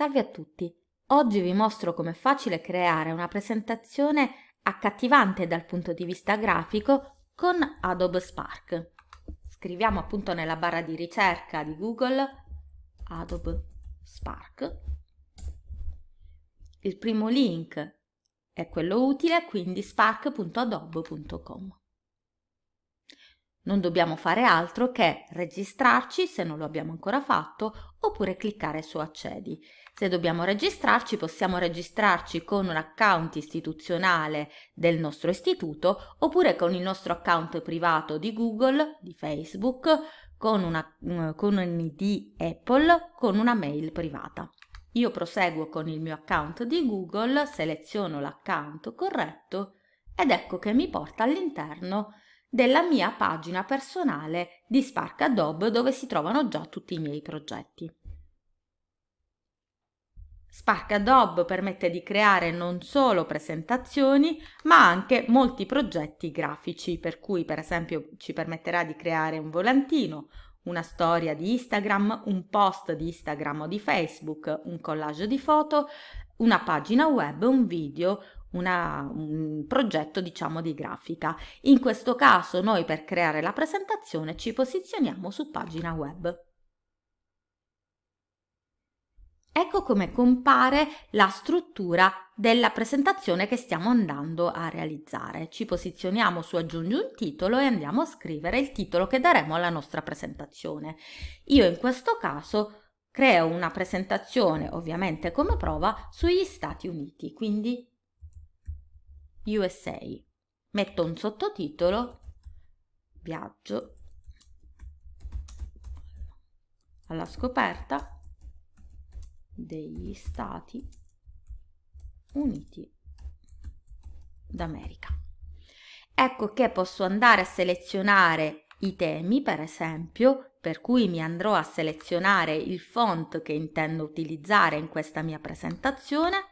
Salve a tutti! Oggi vi mostro come è facile creare una presentazione accattivante dal punto di vista grafico con Adobe Spark. Scriviamo appunto nella barra di ricerca di Google Adobe Spark. Il primo link è quello utile, quindi spark.adobe.com. Non dobbiamo fare altro che registrarci se non lo abbiamo ancora fatto oppure cliccare su accedi. Se dobbiamo registrarci possiamo registrarci con un account istituzionale del nostro istituto oppure con il nostro account privato di Google, di Facebook, con, una, eh, con un ID Apple, con una mail privata. Io proseguo con il mio account di Google, seleziono l'account corretto ed ecco che mi porta all'interno della mia pagina personale di Spark Adobe dove si trovano già tutti i miei progetti. Spark Adobe permette di creare non solo presentazioni, ma anche molti progetti grafici, per cui per esempio ci permetterà di creare un volantino, una storia di Instagram, un post di Instagram o di Facebook, un collage di foto, una pagina web, un video, una, un progetto diciamo di grafica. In questo caso noi per creare la presentazione ci posizioniamo su pagina web. Ecco come compare la struttura della presentazione che stiamo andando a realizzare. Ci posizioniamo su aggiungi un titolo e andiamo a scrivere il titolo che daremo alla nostra presentazione. Io in questo caso creo una presentazione ovviamente come prova sugli Stati Uniti, quindi USA. Metto un sottotitolo Viaggio alla scoperta degli Stati Uniti d'America. Ecco che posso andare a selezionare i temi, per esempio, per cui mi andrò a selezionare il font che intendo utilizzare in questa mia presentazione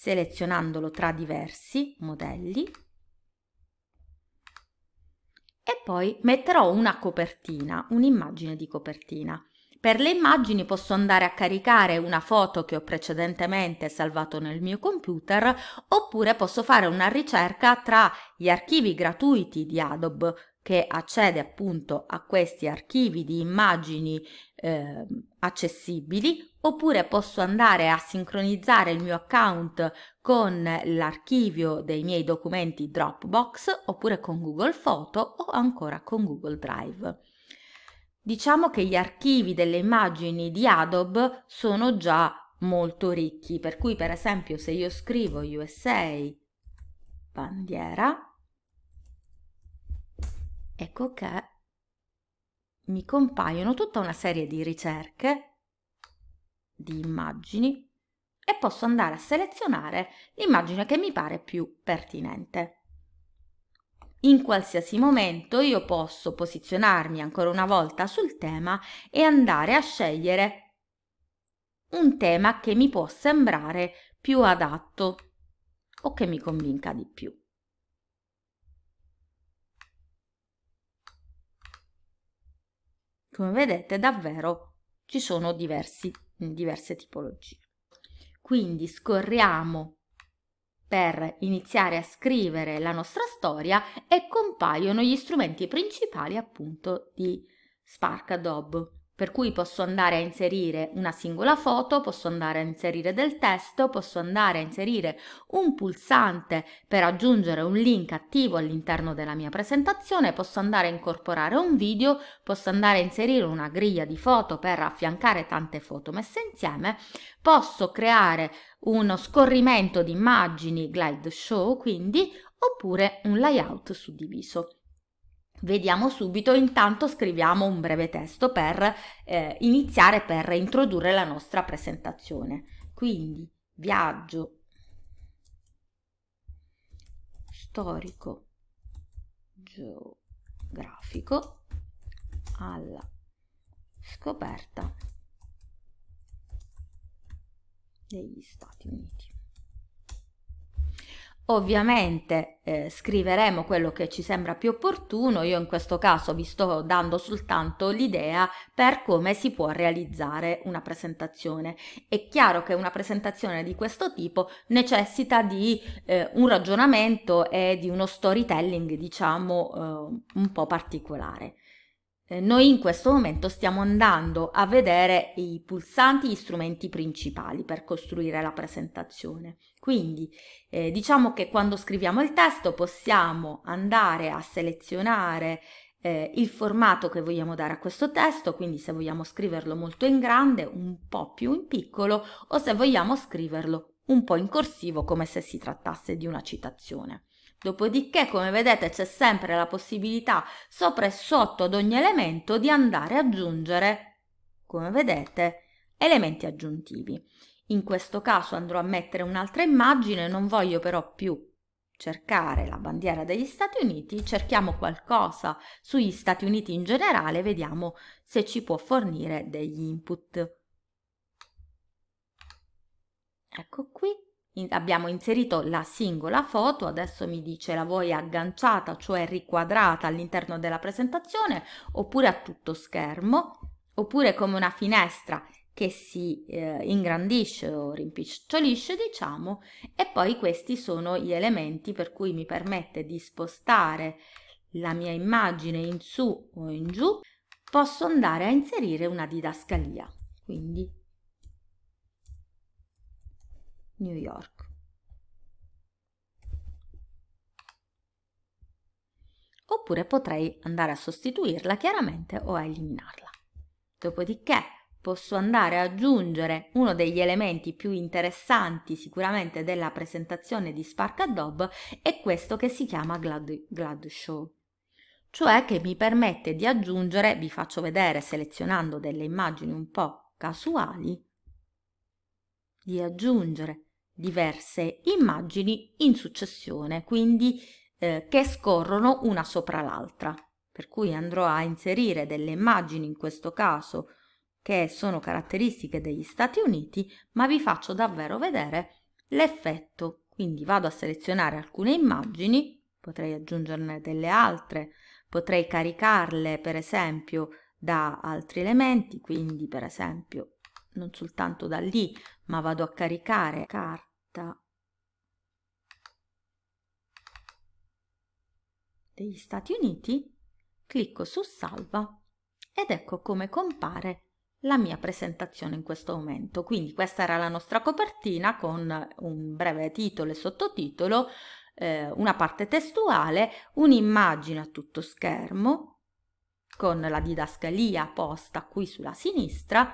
selezionandolo tra diversi modelli e poi metterò una copertina, un'immagine di copertina. Per le immagini posso andare a caricare una foto che ho precedentemente salvato nel mio computer oppure posso fare una ricerca tra gli archivi gratuiti di Adobe che accede appunto a questi archivi di immagini eh, accessibili oppure posso andare a sincronizzare il mio account con l'archivio dei miei documenti Dropbox oppure con Google Photo o ancora con Google Drive. Diciamo che gli archivi delle immagini di Adobe sono già molto ricchi, per cui per esempio se io scrivo USA bandiera, ecco che mi compaiono tutta una serie di ricerche di immagini e posso andare a selezionare l'immagine che mi pare più pertinente. In qualsiasi momento io posso posizionarmi ancora una volta sul tema e andare a scegliere un tema che mi può sembrare più adatto o che mi convinca di più. Come vedete davvero ci sono diversi, diverse tipologie. Quindi scorriamo per iniziare a scrivere la nostra storia e compaiono gli strumenti principali appunto di Spark Adobe per cui posso andare a inserire una singola foto, posso andare a inserire del testo, posso andare a inserire un pulsante per aggiungere un link attivo all'interno della mia presentazione, posso andare a incorporare un video, posso andare a inserire una griglia di foto per affiancare tante foto messe insieme, posso creare uno scorrimento di immagini, glide show, quindi, oppure un layout suddiviso. Vediamo subito, intanto scriviamo un breve testo per eh, iniziare, per introdurre la nostra presentazione. Quindi viaggio storico geografico alla scoperta degli Stati Uniti. Ovviamente eh, scriveremo quello che ci sembra più opportuno, io in questo caso vi sto dando soltanto l'idea per come si può realizzare una presentazione. È chiaro che una presentazione di questo tipo necessita di eh, un ragionamento e di uno storytelling diciamo eh, un po' particolare. Eh, noi in questo momento stiamo andando a vedere i pulsanti, gli strumenti principali per costruire la presentazione. Quindi eh, diciamo che quando scriviamo il testo possiamo andare a selezionare eh, il formato che vogliamo dare a questo testo, quindi se vogliamo scriverlo molto in grande, un po' più in piccolo o se vogliamo scriverlo un po' in corsivo come se si trattasse di una citazione. Dopodiché, come vedete, c'è sempre la possibilità sopra e sotto ad ogni elemento di andare ad aggiungere, come vedete, elementi aggiuntivi. In questo caso andrò a mettere un'altra immagine, non voglio però più cercare la bandiera degli Stati Uniti, cerchiamo qualcosa sugli Stati Uniti in generale, vediamo se ci può fornire degli input. Ecco qui, abbiamo inserito la singola foto, adesso mi dice la vuoi agganciata, cioè riquadrata all'interno della presentazione, oppure a tutto schermo, oppure come una finestra che si eh, ingrandisce o rimpicciolisce, diciamo, e poi questi sono gli elementi per cui mi permette di spostare la mia immagine in su o in giù, posso andare a inserire una didascalia. Quindi New York. Oppure potrei andare a sostituirla chiaramente o a eliminarla. Dopodiché posso andare ad aggiungere uno degli elementi più interessanti sicuramente della presentazione di Spark Adobe è questo che si chiama Glad, Glad Show cioè che mi permette di aggiungere, vi faccio vedere selezionando delle immagini un po' casuali, di aggiungere diverse immagini in successione, quindi eh, che scorrono una sopra l'altra. Per cui andrò a inserire delle immagini in questo caso che sono caratteristiche degli Stati Uniti, ma vi faccio davvero vedere l'effetto. Quindi vado a selezionare alcune immagini, potrei aggiungerne delle altre, potrei caricarle per esempio da altri elementi, quindi per esempio non soltanto da lì, ma vado a caricare carta lista degli Stati Uniti, clicco su salva ed ecco come compare la mia presentazione in questo momento. Quindi questa era la nostra copertina con un breve titolo e sottotitolo, eh, una parte testuale, un'immagine a tutto schermo con la didascalia posta qui sulla sinistra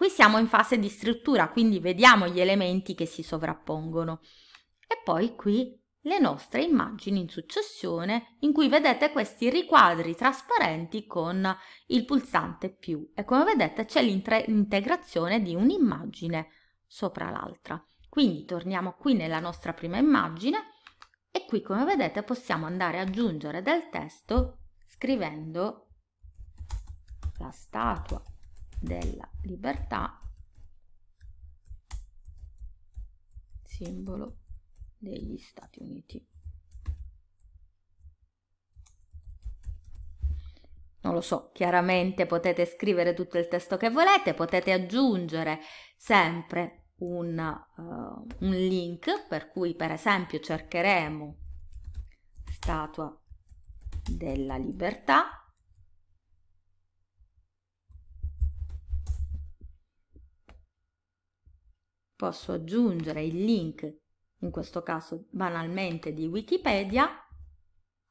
Qui siamo in fase di struttura, quindi vediamo gli elementi che si sovrappongono. E poi qui le nostre immagini in successione in cui vedete questi riquadri trasparenti con il pulsante più e come vedete c'è l'integrazione di un'immagine sopra l'altra. Quindi torniamo qui nella nostra prima immagine e qui come vedete possiamo andare ad aggiungere del testo scrivendo la statua della libertà, simbolo degli Stati Uniti. Non lo so, chiaramente potete scrivere tutto il testo che volete, potete aggiungere sempre un, uh, un link, per cui per esempio cercheremo statua della libertà posso aggiungere il link, in questo caso banalmente di Wikipedia,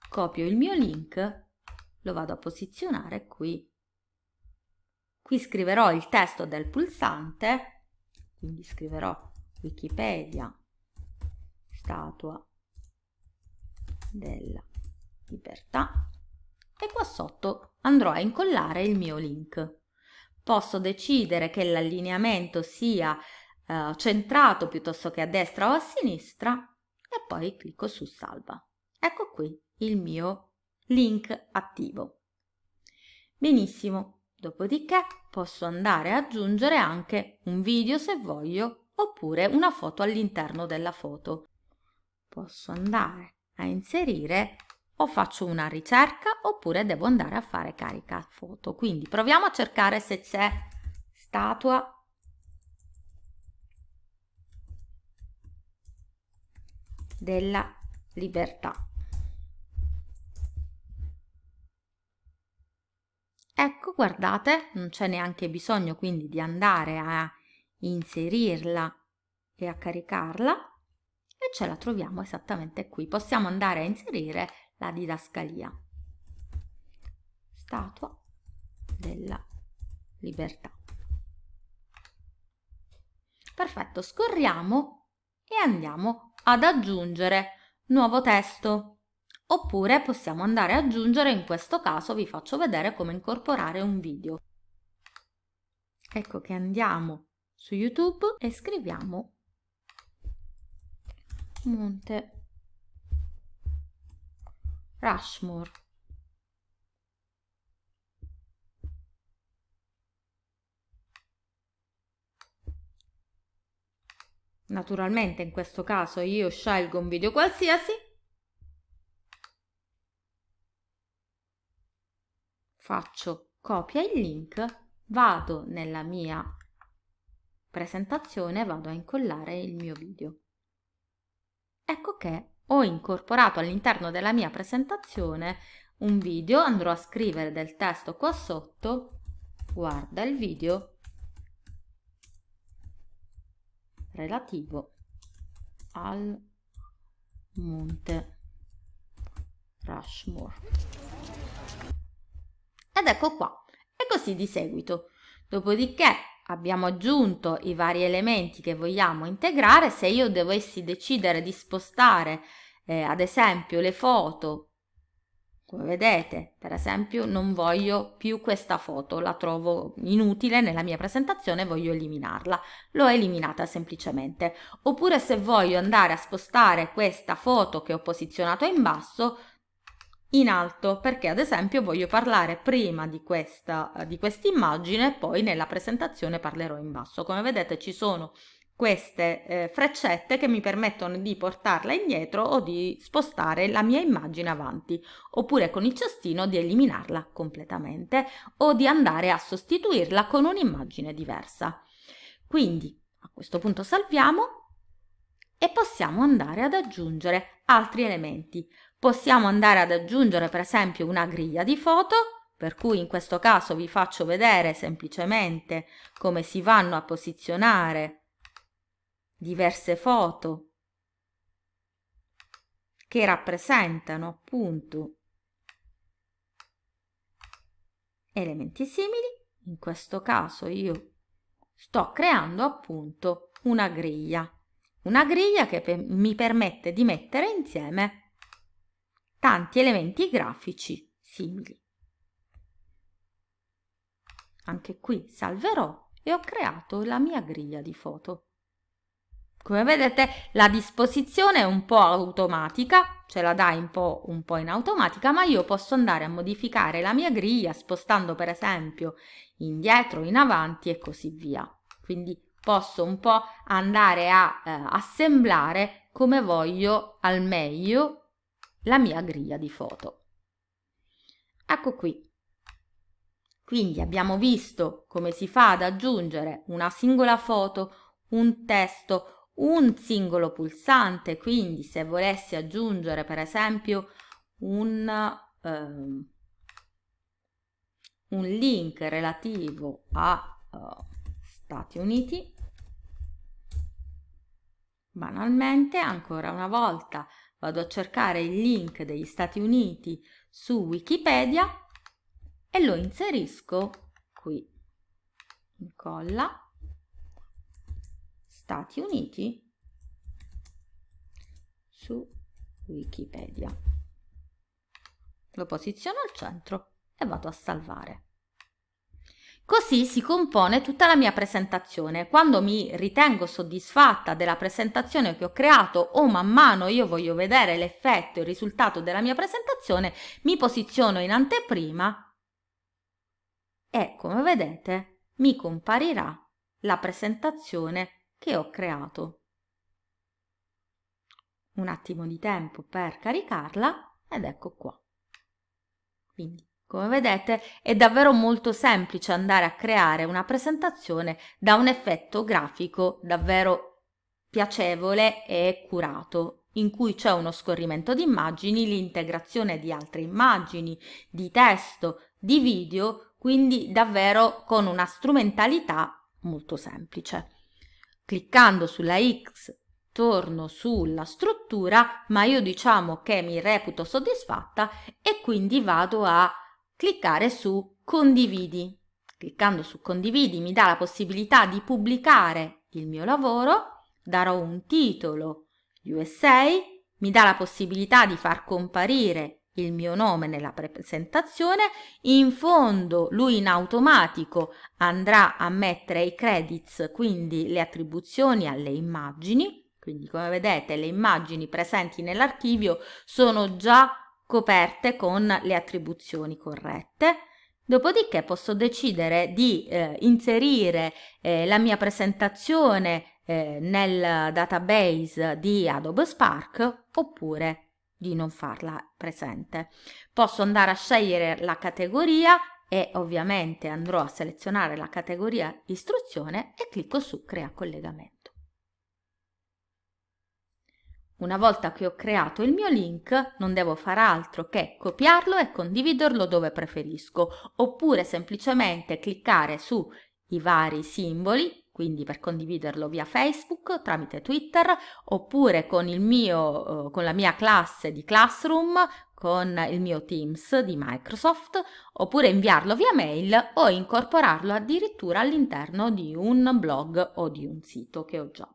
copio il mio link, lo vado a posizionare qui. Qui scriverò il testo del pulsante, quindi scriverò Wikipedia statua della libertà e qua sotto andrò a incollare il mio link. Posso decidere che l'allineamento sia eh, centrato piuttosto che a destra o a sinistra e poi clicco su salva. Ecco qui il mio link attivo. Benissimo, dopodiché posso andare a aggiungere anche un video se voglio oppure una foto all'interno della foto. Posso andare a inserire o faccio una ricerca oppure devo andare a fare carica foto. Quindi proviamo a cercare se c'è statua della libertà. Ecco, guardate, non c'è neanche bisogno quindi di andare a inserirla e a caricarla e ce la troviamo esattamente qui. Possiamo andare a inserire la didascalia. Statua della libertà. Perfetto, scorriamo e andiamo ad aggiungere nuovo testo oppure possiamo andare ad aggiungere, in questo caso vi faccio vedere come incorporare un video. Ecco che andiamo su YouTube e scriviamo Monte Rushmore. Naturalmente in questo caso io scelgo un video qualsiasi, faccio copia il link, vado nella mia presentazione e vado a incollare il mio video. Ecco che ho incorporato all'interno della mia presentazione un video, andrò a scrivere del testo qua sotto, guarda il video relativo al monte Rushmore. Ed ecco qua, e così di seguito. Dopodiché abbiamo aggiunto i vari elementi che vogliamo integrare, se io dovessi decidere di spostare eh, ad esempio le foto come vedete, per esempio, non voglio più questa foto, la trovo inutile nella mia presentazione, voglio eliminarla. L'ho eliminata semplicemente. Oppure se voglio andare a spostare questa foto che ho posizionato in basso, in alto perché ad esempio voglio parlare prima di questa di quest'immagine e poi nella presentazione parlerò in basso come vedete ci sono queste eh, freccette che mi permettono di portarla indietro o di spostare la mia immagine avanti, oppure con il cestino di eliminarla completamente o di andare a sostituirla con un'immagine diversa. Quindi a questo punto salviamo e possiamo andare ad aggiungere altri elementi. Possiamo andare ad aggiungere per esempio una griglia di foto per cui in questo caso vi faccio vedere semplicemente come si vanno a posizionare diverse foto che rappresentano appunto elementi simili. In questo caso io sto creando appunto una griglia, una griglia che per mi permette di mettere insieme tanti elementi grafici simili. Anche qui salverò e ho creato la mia griglia di foto. Come vedete la disposizione è un po' automatica, ce la dai un po', un po' in automatica, ma io posso andare a modificare la mia griglia spostando per esempio indietro, in avanti e così via. Quindi posso un po' andare a eh, assemblare come voglio al meglio la mia griglia di foto. Ecco qui. Quindi abbiamo visto come si fa ad aggiungere una singola foto, un testo, un singolo pulsante, quindi se volessi aggiungere per esempio un, ehm, un link relativo a eh, Stati Uniti, banalmente ancora una volta vado a cercare il link degli Stati Uniti su Wikipedia e lo inserisco qui, incolla Stati Uniti su Wikipedia. Lo posiziono al centro e vado a salvare. Così si compone tutta la mia presentazione. Quando mi ritengo soddisfatta della presentazione che ho creato o man mano io voglio vedere l'effetto, e il risultato della mia presentazione, mi posiziono in anteprima e come vedete mi comparirà la presentazione che ho creato. Un attimo di tempo per caricarla ed ecco qua. Quindi, come vedete, è davvero molto semplice andare a creare una presentazione da un effetto grafico davvero piacevole e curato in cui c'è uno scorrimento di immagini, l'integrazione di altre immagini, di testo, di video, quindi davvero con una strumentalità molto semplice cliccando sulla X torno sulla struttura, ma io diciamo che mi reputo soddisfatta e quindi vado a cliccare su condividi. Cliccando su condividi mi dà la possibilità di pubblicare il mio lavoro, darò un titolo USA, mi dà la possibilità di far comparire il mio nome nella presentazione, in fondo lui in automatico andrà a mettere i credits, quindi le attribuzioni alle immagini, quindi come vedete le immagini presenti nell'archivio sono già coperte con le attribuzioni corrette. Dopodiché posso decidere di eh, inserire eh, la mia presentazione eh, nel database di Adobe Spark oppure di non farla presente. Posso andare a scegliere la categoria e ovviamente andrò a selezionare la categoria istruzione e clicco su crea collegamento. Una volta che ho creato il mio link non devo fare altro che copiarlo e condividerlo dove preferisco oppure semplicemente cliccare su i vari simboli quindi per condividerlo via Facebook, tramite Twitter oppure con, mio, eh, con la mia classe di Classroom, con il mio Teams di Microsoft, oppure inviarlo via mail o incorporarlo addirittura all'interno di un blog o di un sito che ho già.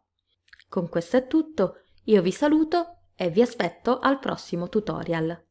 Con questo è tutto, io vi saluto e vi aspetto al prossimo tutorial.